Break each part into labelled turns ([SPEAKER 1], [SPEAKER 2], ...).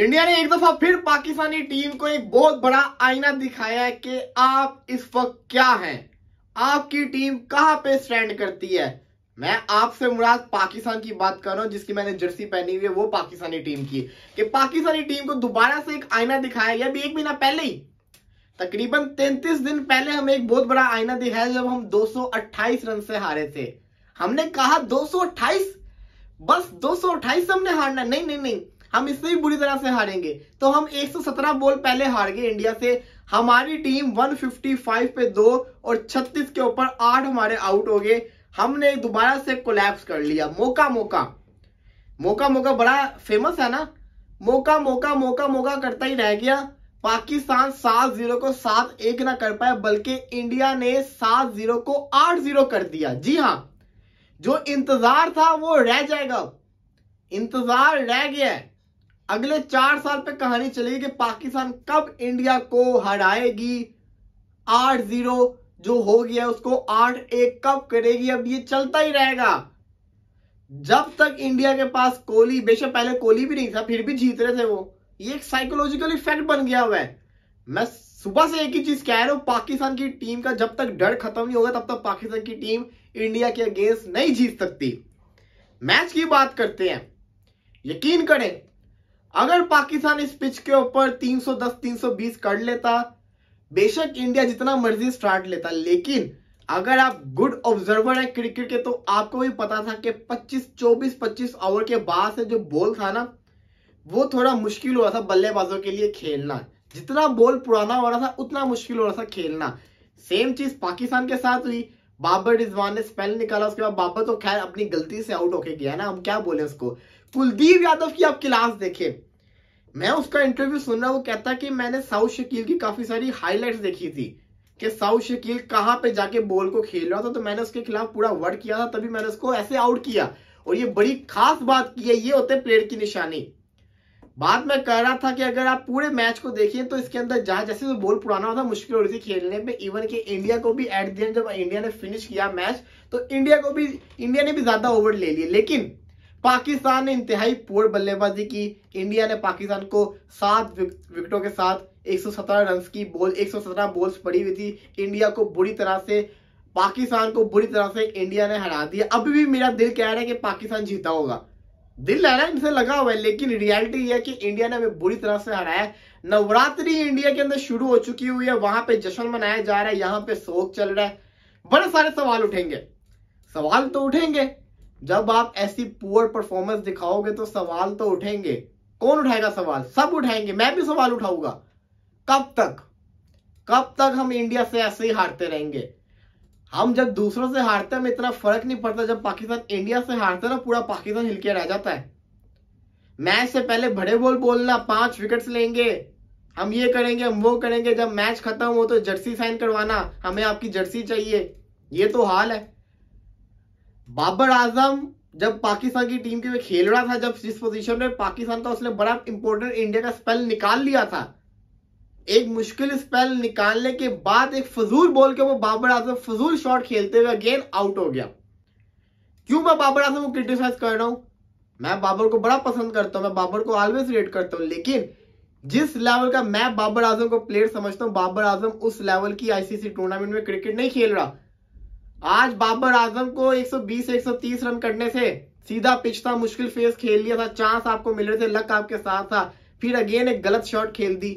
[SPEAKER 1] India ने एक दफा फिर पाकिस्तानी टीम को एक बहुत बड़ा आईना दिखाया है कि आप इस वक्त क्या हैं आपकी टीम कहां पे स्टैंड करती है मैं आपसे मुराद पाकिस्तान की बात कर रहा हूं जिसकी मैंने जर्सी पहनी हुई है वो पाकिस्तानी टीम की कि पाकिस्तानी टीम को दोबारा से एक आईना दिखाया गया अभी एक महीना पहले ही तकरीबन तैंतीस दिन पहले हमें एक बहुत बड़ा आईना दिखाया जब हम दो रन से हारे थे हमने कहा दो बस दो हमने हारना नहीं नहीं नहीं हम इससे भी बुरी तरह से हारेंगे तो हम 117 बॉल पहले हार गए इंडिया से हमारी टीम 155 पे दो और 36 के ऊपर आठ हमारे आउट हो गए हमने दोबारा से कोलैप्स कर लिया मौका मौका मौका मौका बड़ा फेमस है ना मौका मौका मौका मौका करता ही रह गया पाकिस्तान सात जीरो को सात एक ना कर पाया बल्कि इंडिया ने सात जीरो को आठ जीरो कर दिया जी हाँ जो इंतजार था वो रह जाएगा इंतजार रह गया है अगले चार साल पे कहानी चलेगी कि पाकिस्तान कब इंडिया को हराएगी आठ जीरो जो हो गया उसको आठ एक कब करेगी अब ये चलता ही रहेगा जब तक इंडिया के पास कोहली बेशक पहले कोहली भी नहीं था फिर भी जीत रहे थे वो ये एक साइकोलॉजिकल इफेक्ट बन गया हुआ है मैं सुबह से एक ही चीज कह रहा हूं पाकिस्तान की टीम का जब तक डर खत्म नहीं होगा तब तक पाकिस्तान की टीम इंडिया के अगेंस्ट नहीं जीत सकती मैच की बात करते हैं यकीन करें अगर पाकिस्तान इस पिच के ऊपर 310 320 कर लेता बेशक इंडिया जितना मर्जी स्टार्ट लेता लेकिन अगर आप गुड ऑब्जर्वर हैं क्रिकेट के तो आपको भी पता था कि 25 24 25 ओवर के बाद से जो बॉल था ना वो थोड़ा मुश्किल हो रहा था बल्लेबाजों के लिए खेलना जितना बॉल पुराना हो रहा था उतना मुश्किल हो रहा था खेलना सेम चीज पाकिस्तान के साथ हुई बाबर रिजवान ने स्पेल निकाला उसके बाद बाबर तो खैर अपनी गलती से आउट होके गया ना हम क्या बोले उसको कुलदीप यादव की आप क्लास देखें मैं उसका इंटरव्यू सुन रहा हूँ कहता कि मैंने साउथ शकील की काफी सारी हाईलाइट देखी थी कि साउथ शकील कहाँ पे जाके बॉल को खेल रहा था तो मैंने उसके खिलाफ पूरा वर्क किया था तभी मैंने उसको ऐसे आउट किया और ये बड़ी खास बात की है ये होते प्लेयर की निशानी बात मैं कह रहा था कि अगर आप पूरे मैच को देखिए तो इसके अंदर जहां जैसे तो बॉल पुराना था मुश्किल हो रही थी खेलने में इवन कि इंडिया को भी एट दी एंड जब इंडिया ने फिनिश किया मैच तो इंडिया को भी इंडिया ने भी ज्यादा ओवर ले लिए लेकिन पाकिस्तान ने इंतहाई पोर बल्लेबाजी की इंडिया ने पाकिस्तान को सात विकेटों के साथ 117 रन की बॉल 117 बॉल्स पड़ी हुई थी इंडिया को बुरी तरह से पाकिस्तान को बुरी तरह से इंडिया ने हरा दिया अभी भी मेरा दिल कह रहा है कि पाकिस्तान जीता होगा दिल लहरा इनसे लगा हुआ है लेकिन रियलिटी यह है कि इंडिया ने हमें बुरी तरह से हराया नवरात्रि इंडिया के अंदर शुरू हो चुकी हुई है वहां पे जश्न मनाया जा रहा है यहाँ पे शोक चल रहा है बड़े सारे सवाल उठेंगे सवाल तो उठेंगे जब आप ऐसी पुअर परफॉर्मेंस दिखाओगे तो सवाल तो उठेंगे कौन उठाएगा सवाल सब उठाएंगे मैं भी सवाल उठाऊंगा कब तक कब तक हम इंडिया से ऐसे ही हारते रहेंगे हम जब दूसरों से हारते हैं हमें इतना फर्क नहीं पड़ता जब पाकिस्तान इंडिया से हारते ना पूरा पाकिस्तान हिलके रह जाता है मैच से पहले बड़े बोल बोलना पांच विकेट लेंगे हम ये करेंगे हम वो करेंगे जब मैच खत्म हो तो जर्सी साइन करवाना हमें आपकी जर्सी चाहिए ये तो हाल है बाबर आजम जब पाकिस्तान की टीम के में खेल रहा था जब जिस पोजीशन में पाकिस्तान का उसने बड़ा इंपॉर्टेंट इंडिया का स्पेल निकाल लिया था एक मुश्किल स्पेल निकालने के बाद एक फजूल बॉल के वो बाबर आजम फजूल शॉट खेलते हुए अगेन आउट हो गया क्यों मैं बाबर आजम को क्रिटिसाइज कर रहा हूं मैं बाबर को बड़ा पसंद करता हूं मैं बाबर को ऑलवेज रेट करता हूं लेकिन जिस लेवल का मैं बाबर आजम को प्लेयर समझता हूं बाबर आजम उस लेवल की आईसीसी टूर्नामेंट में क्रिकेट नहीं खेल रहा आज बाबर आजम को 120 130 रन करने से सीधा पिच था मुश्किल फेस खेल लिया था चांस आपको मिल रहे थे लक आपके साथ था फिर अगेन एक गलत शॉट खेल दी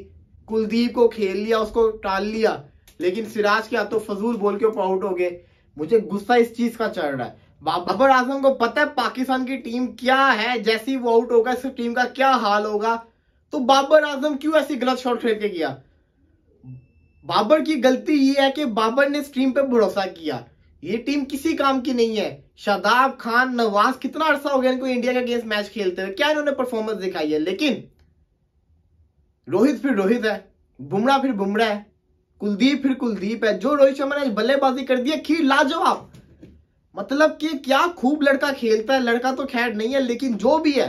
[SPEAKER 1] कुलदीप को खेल लिया उसको टाल लिया लेकिन सिराज के हाथों फजूल बोल के ऊपर आउट हो गए मुझे गुस्सा इस चीज का चढ़ रहा है बाबर आजम को पता है पाकिस्तान की टीम क्या है जैसी वो आउट होगा इस टीम का क्या हाल होगा तो बाबर आजम क्यों ऐसी गलत शॉट खेल के गया बाबर की गलती ये है कि बाबर ने इस टीम पे भरोसा किया ये टीम किसी काम की नहीं है शादाब खान नवाज कितना अरसा हो गया इनको इंडिया के अगेंस्ट मैच खेलते हुए क्या इन्होंने परफॉर्मेंस दिखाई है लेकिन रोहित फिर रोहित है बुमराह फिर बुमराह है कुलदीप फिर कुलदीप है जो रोहित शर्मा ने बल्लेबाजी कर दी है खीर लाजवाब मतलब कि क्या खूब लड़का खेलता है लड़का तो खैर नहीं है लेकिन जो भी है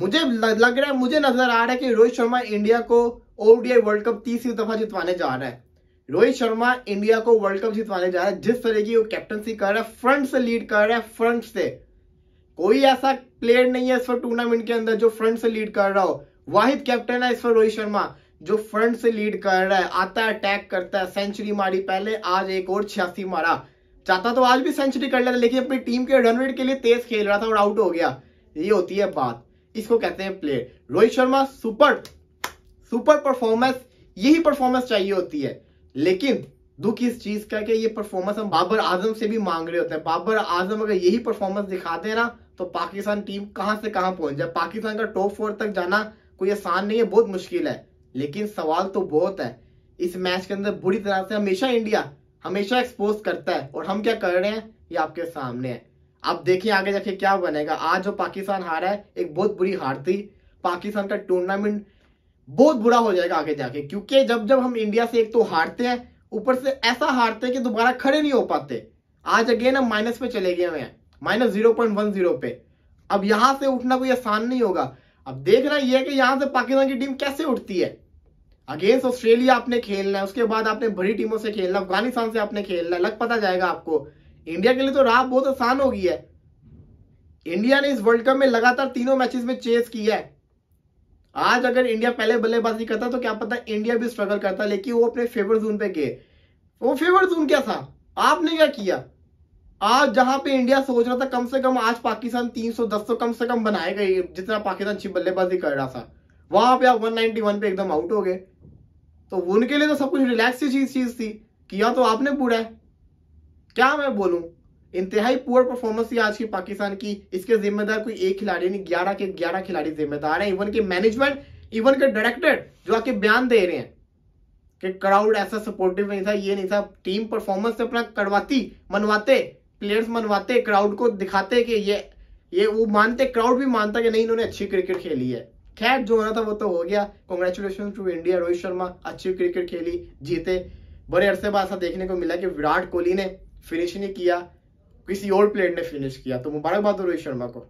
[SPEAKER 1] मुझे लग रहा है मुझे नजर आ रहा है कि रोहित शर्मा इंडिया को ओडीआई वर्ल्ड कप तीसरी दफा जितवाने जा रहा है रोहित शर्मा इंडिया को वर्ल्ड कप जीतवाने जा रहा है जिस तरह की वो कैप्टनसी कर रहा है फ्रंट से लीड कर रहा है फ्रंट से कोई ऐसा प्लेयर नहीं है इस पर टूर्नामेंट के अंदर जो फ्रंट से लीड कर रहा हो वाहिद कैप्टन है इस पर रोहित शर्मा जो फ्रंट से लीड कर रहा है आता है अटैक करता है सेंचुरी मारी पहले आज एक और छियासी मारा चाहता तो आज भी सेंचुरी कर लेता लेकिन अपनी टीम के रन रेट के लिए तेज खेल रहा था और आउट हो गया ये होती है बात इसको कहते हैं player Rohit Sharma super super performance यही परफॉर्मेंस चाहिए होती है लेकिन दुख इस चीज का कि ये परफॉर्मेंस हम बाबर आजम से भी मांग रहे होते हैं बाबर आजम अगर यही परफॉर्मेंस दिखा दे ना तो पाकिस्तान टीम कहां से कहां पहुंच जाए पाकिस्तान का टॉप फोर तक जाना कोई आसान नहीं है बहुत मुश्किल है लेकिन सवाल तो बहुत है इस मैच के अंदर बुरी तरह से हमेशा इंडिया हमेशा एक्सपोज करता है और हम क्या कर रहे हैं ये आपके सामने है आप देखिए आगे जाके क्या बनेगा आज जो पाकिस्तान हारा है एक बहुत बुरी हार थी पाकिस्तान का टूर्नामेंट बहुत बुरा हो जाएगा आगे जाके क्योंकि जब जब हम इंडिया से एक तो हारते हैं ऊपर से ऐसा हारते हैं कि दोबारा खड़े नहीं हो पाते आज अगेन हम माइनस पे चले गए हैं minus zero point one zero पे अब यहां से उठना कोई आसान नहीं होगा अब देखना यह है कि यहां से पाकिस्तान की टीम कैसे उठती है अगेंस्ट ऑस्ट्रेलिया आपने खेलना है उसके बाद आपने बड़ी टीमों से खेलना अफगानिस्तान से आपने खेलना लग पता जाएगा आपको इंडिया के लिए तो राह बहुत आसान होगी है इंडिया ने इस वर्ल्ड कप में लगातार तीनों मैचेस में चेस किया है आज अगर इंडिया पहले बल्लेबाजी करता तो क्या पता इंडिया भी स्ट्रगल करता लेकिन वो अपने फेवर जोन पे गए वो फेवर जोन क्या था आपने क्या किया आज जहां पे इंडिया सोच रहा था कम से कम आज पाकिस्तान 310 सौ तो कम से कम बनाएगा जितना पाकिस्तान अच्छी बल्लेबाजी कर रहा था वहां पे आप 191 पे एकदम आउट हो गए तो उनके लिए तो सब कुछ रिलैक्स चीज चीज थी किया तो आपने पूरा है क्या मैं बोलूं इंतहाई पुअर परफॉर्मेंस थी आज की पाकिस्तान की इसके जिम्मेदार कोई एक खिलाड़ी नहीं ग्यारह के ग्यारह खिलाड़ी जिम्मेदार है इवन के मैनेजमेंट इवन के डायरेक्टर जो आके बयान दे रहे हैं कि क्राउड ऐसा सपोर्टिव नहीं था ये नहीं था टीम परफॉर्मेंस से अपना करवाती मनवाते प्लेयर्स मनवाते क्राउड को दिखाते कि ये ये वो मानते क्राउड भी मानता कि नहीं इन्होंने अच्छी क्रिकेट खेली है खैर जो होना था वो तो हो गया congratulation to India Rohit Sharma अच्छी क्रिकेट खेली जीते बड़े अरसे बाद ऐसा देखने को मिला कि विराट कोहली ने फिनिश नहीं किया किसी और प्लेयर ने फिनिश किया तो मुबारकबाद हो रोहित शर्मा को